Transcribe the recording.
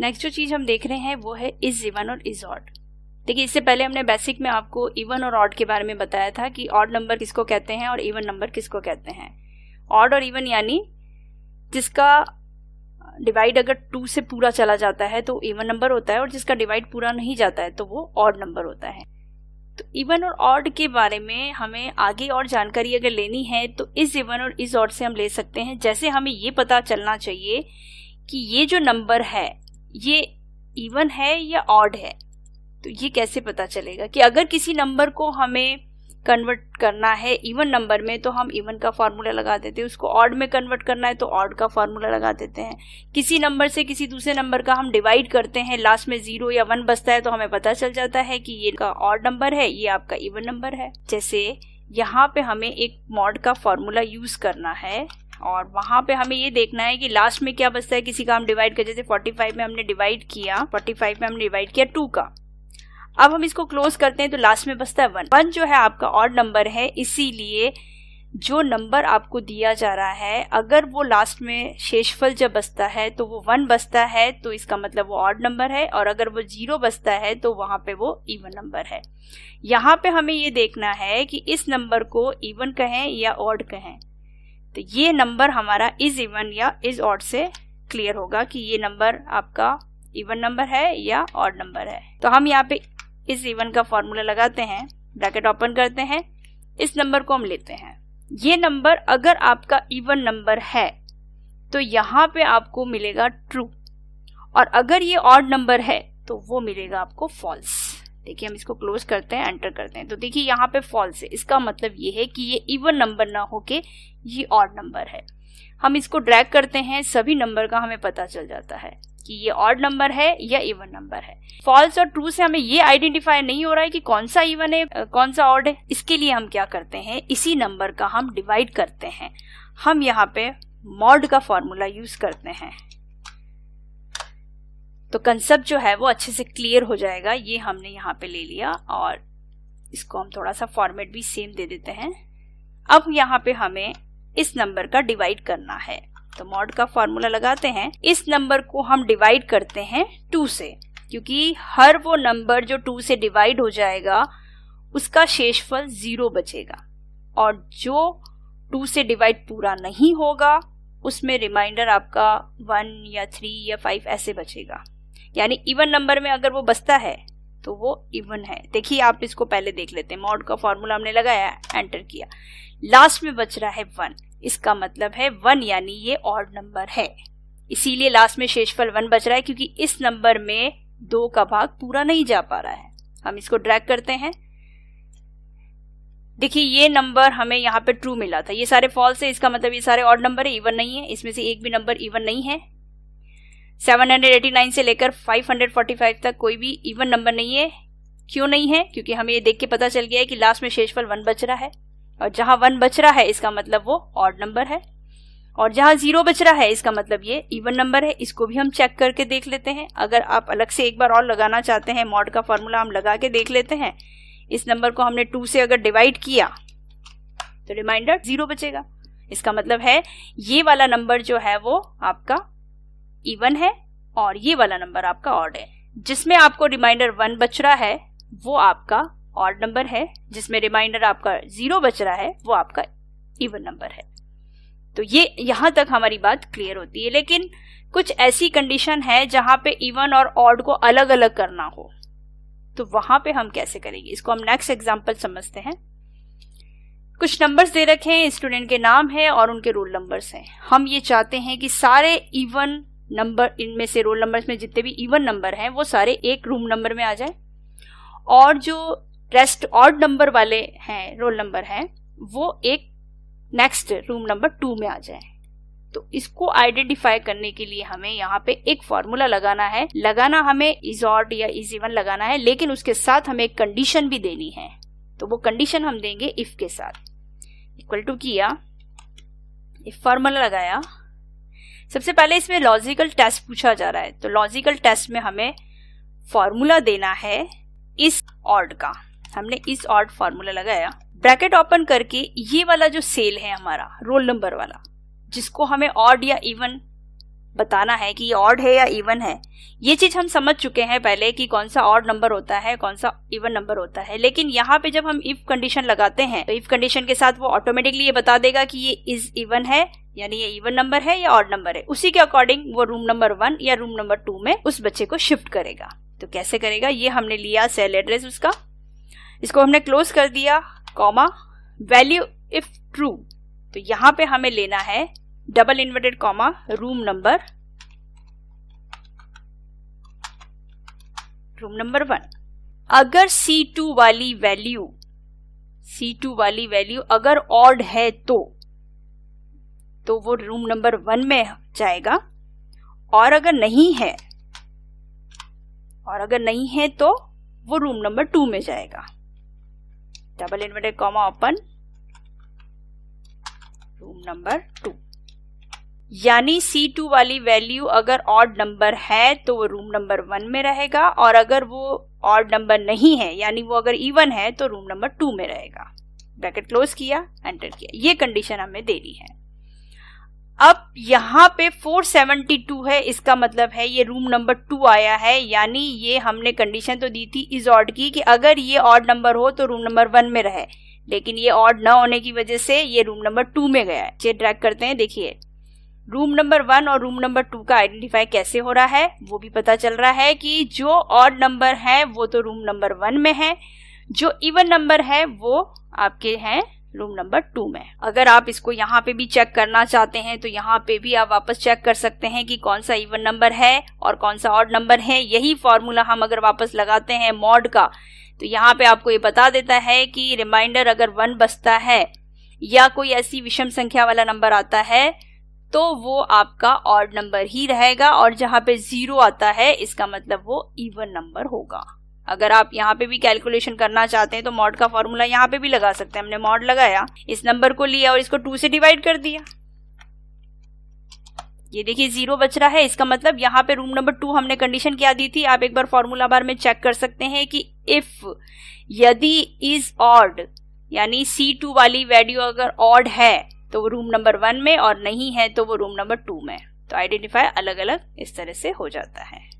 next जो चीज़ हम देख रहे हैं वो है इज इवन और इज ऑड देखिए इससे पहले हमने बेसिक में आपको इवन और ऑड के बारे में बताया था कि ऑड नंबर किसको कहते हैं और इवन नंबर किसको कहते हैं ऑड और इवन यानी जिसका डिवाइड अगर टू से पूरा चला जाता है तो इवन नंबर होता है और जिसका डिवाइड पूरा नहीं जाता है तो वो ऑड नंबर होता है तो इवन और ऑड के बारे में हमें आगे और जानकारी अगर लेनी है तो इस इवन और इस ऑड से हम ले सकते हैं जैसे हमें ये पता चलना चाहिए कि ये जो नंबर है ये इवन है या ऑड है तो ये कैसे पता चलेगा कि अगर किसी नंबर को हमें कन्वर्ट करना है इवन नंबर में तो हम इवन का फार्मूला लगा देते हैं उसको ऑड में कन्वर्ट करना है तो ऑड का फार्मूला लगा देते हैं किसी नंबर से किसी दूसरे नंबर का हम डिवाइड करते हैं लास्ट में जीरो या वन बसता है तो हमें पता चल जाता है कि ये का ऑड नंबर है ये आपका इवन नंबर है जैसे यहाँ पे हमें एक मॉड का फार्मूला यूज करना है और वहां पे हमें ये देखना है कि लास्ट में क्या बचता है किसी का हम डिवाइड कर जैसे 45 में हमने डिवाइड किया 45 में हमने डिवाइड किया टू का अब हम इसको क्लोज करते हैं तो लास्ट में बचता है वन वन जो है आपका ऑड नंबर है इसीलिए जो नंबर आपको दिया जा रहा है अगर वो लास्ट में शेषफल जब बसता है तो वो वन बसता है तो इसका मतलब वो ऑड नंबर है और अगर वो जीरो बसता है तो वहां पे वो इवन नंबर है यहाँ पे हमें ये देखना है कि इस नंबर को इवन कहें या ऑड कहें तो ये नंबर हमारा इज इवन या इज ऑड से क्लियर होगा कि ये नंबर आपका इवन नंबर है या ऑड नंबर है तो हम यहाँ पे इस इवन का फॉर्मूला लगाते हैं ब्रैकेट ओपन करते हैं इस नंबर को हम लेते हैं ये नंबर अगर आपका इवन नंबर है तो यहाँ पे आपको मिलेगा ट्रू और अगर ये ऑड नंबर है तो वो मिलेगा आपको फॉल्स देखिए हम इसको क्लोज करते हैं एंटर करते हैं तो देखिए यहाँ पे फॉल्स है इसका मतलब ये है कि ये इवन नंबर ना होके ये और नंबर है हम इसको ड्रैग करते हैं सभी नंबर का हमें पता चल जाता है कि ये ऑड नंबर है या इवन नंबर है फॉल्स और ट्रू से हमें ये आइडेंटिफाई नहीं हो रहा है कि कौन सा इवन है कौन सा ऑड है इसके लिए हम क्या करते हैं इसी नंबर का हम डिवाइड करते हैं हम यहाँ पे मॉड का फॉर्मूला यूज करते हैं तो कंसेप्ट जो है वो अच्छे से क्लियर हो जाएगा ये हमने यहाँ पे ले लिया और इसको हम थोड़ा सा फॉर्मेट भी सेम दे देते हैं अब यहाँ पे हमें इस नंबर का डिवाइड करना है तो मॉड का फॉर्मूला लगाते हैं इस नंबर को हम डिवाइड करते हैं टू से क्योंकि हर वो नंबर जो टू से डिवाइड हो जाएगा उसका शेषफल जीरो बचेगा और जो टू से डिवाइड पूरा नहीं होगा उसमें रिमाइंडर आपका वन या थ्री या फाइव ऐसे बचेगा यानी इवन नंबर में अगर वो बसता है तो वो इवन है देखिए आप इसको पहले देख लेते हैं मॉड का फॉर्मूला हमने लगाया एंटर किया लास्ट में बच रहा है वन इसका मतलब है वन यानी ये ऑड नंबर है इसीलिए लास्ट में शेषफल वन बच रहा है क्योंकि इस नंबर में दो का भाग पूरा नहीं जा पा रहा है हम इसको ड्रैग करते हैं देखिए ये नंबर हमें यहाँ पे ट्रू मिला था ये सारे फॉल्स है इसका मतलब ये सारे ऑड नंबर है इवन नहीं है इसमें से एक भी नंबर इवन नहीं है 789 से लेकर 545 तक कोई भी इवन नंबर नहीं है क्यों नहीं है क्योंकि हमें ये देख के पता चल गया है कि लास्ट में शेषफल वन बच रहा है और जहां वन बच रहा है इसका मतलब वो ऑड नंबर है और जहां जीरो बच रहा है इसका मतलब ये इवन नंबर है इसको भी हम चेक करके देख लेते हैं अगर आप अलग से एक बार और लगाना चाहते हैं मॉड का फॉर्मूला हम लगा के देख लेते हैं इस नंबर को हमने टू से अगर डिवाइड किया तो रिमाइंडर जीरो बचेगा इसका मतलब है ये वाला नंबर जो है वो आपका इवन है और ये वाला नंबर आपका ऑड है जिसमें आपको रिमाइंडर वन बच रहा है वो आपका ऑड नंबर है जिसमें रिमाइंडर आपका जीरो बच रहा है वो आपका इवन नंबर है तो ये यहां तक हमारी बात क्लियर होती है लेकिन कुछ ऐसी कंडीशन है जहां पे इवन और ऑड को अलग अलग करना हो तो वहां पे हम कैसे करेंगे इसको हम नेक्स्ट एग्जाम्पल समझते हैं कुछ नंबर्स दे रखे हैं स्टूडेंट के नाम है और उनके रोल नंबर्स हैं हम ये चाहते हैं कि सारे इवन नंबर इनमें से रोल नंबर में जितने भी इवन नंबर हैं वो सारे एक रूम नंबर में आ जाए और जो रेस्ट ऑड नंबर वाले हैं रोल नंबर हैं वो एक नेक्स्ट रूम नंबर टू में आ जाए तो इसको आइडेंटिफाई करने के लिए हमें यहाँ पे एक फॉर्मूला लगाना है लगाना हमें इज ऑड या इज इवन लगाना है लेकिन उसके साथ हमें एक कंडीशन भी देनी है तो वो कंडीशन हम देंगे इफ के साथ इक्वल टू किया इफ फार्मूला लगाया सबसे पहले इसमें लॉजिकल टेस्ट पूछा जा रहा है तो लॉजिकल टेस्ट में हमें फॉर्मूला देना है इस ऑर्ड का हमने इस ऑर्ड फॉर्मूला लगाया ब्रैकेट ओपन करके ये वाला जो सेल है हमारा रोल नंबर वाला जिसको हमें ऑर्ड या इवन बताना है कि ये ऑर्ड है या इवन है ये चीज हम समझ चुके हैं पहले कि कौन सा ऑर्ड नंबर होता है कौन सा इवन नंबर होता है लेकिन यहाँ पे जब हम इफ कंडीशन लगाते हैं तो इफ कंडीशन के साथ वो ऑटोमेटिकली ये बता देगा कि ये इज इवन है यानी ये इवन नंबर है या ऑड नंबर है उसी के अकॉर्डिंग वो रूम नंबर वन या रूम नंबर टू में उस बच्चे को शिफ्ट करेगा तो कैसे करेगा ये हमने लिया सेल एड्रेस उसका इसको हमने क्लोज कर दिया कॉमा वैल्यू इफ ट्रू तो यहां पे हमें लेना है double inverted comma room number room number one अगर C2 वाली वैल्यू C2 वाली वैल्यू अगर ऑड है तो तो वो रूम नंबर वन में जाएगा और अगर नहीं है और अगर नहीं है तो वो रूम नंबर टू में जाएगा double inverted comma open room number two यानी C2 वाली वैल्यू अगर ऑड नंबर है तो वो रूम नंबर वन में रहेगा और अगर वो ऑड नंबर नहीं है यानी वो अगर इवन है तो रूम नंबर टू में रहेगा ब्रैकेट क्लोज किया एंटर किया ये कंडीशन हमें देनी है अब यहाँ पे 472 है इसका मतलब है ये रूम नंबर टू आया है यानी ये हमने कंडीशन तो दी थी इस ऑर्ड की कि अगर ये ऑर्ड नंबर हो तो रूम नंबर वन में रहे लेकिन ये ऑर्ड ना होने की वजह से ये रूम नंबर टू में गया है चेक ट्रैक करते हैं देखिए रूम नंबर वन और रूम नंबर टू का आइडेंटिफाई कैसे हो रहा है वो भी पता चल रहा है कि जो ऑर्ड नंबर है वो तो रूम नंबर वन में है जो इवन नंबर है वो आपके हैं रूम नंबर टू में अगर आप इसको यहाँ पे भी चेक करना चाहते हैं तो यहाँ पे भी आप वापस चेक कर सकते हैं कि कौन सा इवन नंबर है और कौन सा ऑड नंबर है यही फॉर्मूला हम अगर वापस लगाते हैं मॉड का तो यहाँ पे आपको ये बता देता है कि रिमाइंडर अगर वन बसता है या कोई ऐसी विषम संख्या वाला नंबर आता है तो वो आपका ऑड नंबर ही रहेगा और जहां पे जीरो आता है इसका मतलब वो इवन नंबर होगा अगर आप यहाँ पे भी कैलकुलेशन करना चाहते हैं तो मॉड का फॉर्मूला यहाँ पे भी लगा सकते हैं हमने मॉड लगाया इस नंबर को लिया और इसको टू से डिवाइड कर दिया ये देखिए जीरो बच रहा है इसका मतलब यहाँ पे रूम नंबर टू हमने कंडीशन क्या दी थी आप एक बार फॉर्मूला बार में चेक कर सकते हैं कि इफ यदि इज ऑड यानी सी टू वाली वैल्यू अगर ऑड है तो वो रूम नंबर वन में और नहीं है तो वो रूम नंबर टू में तो आइडेंटिफाई अलग अलग इस तरह से हो जाता है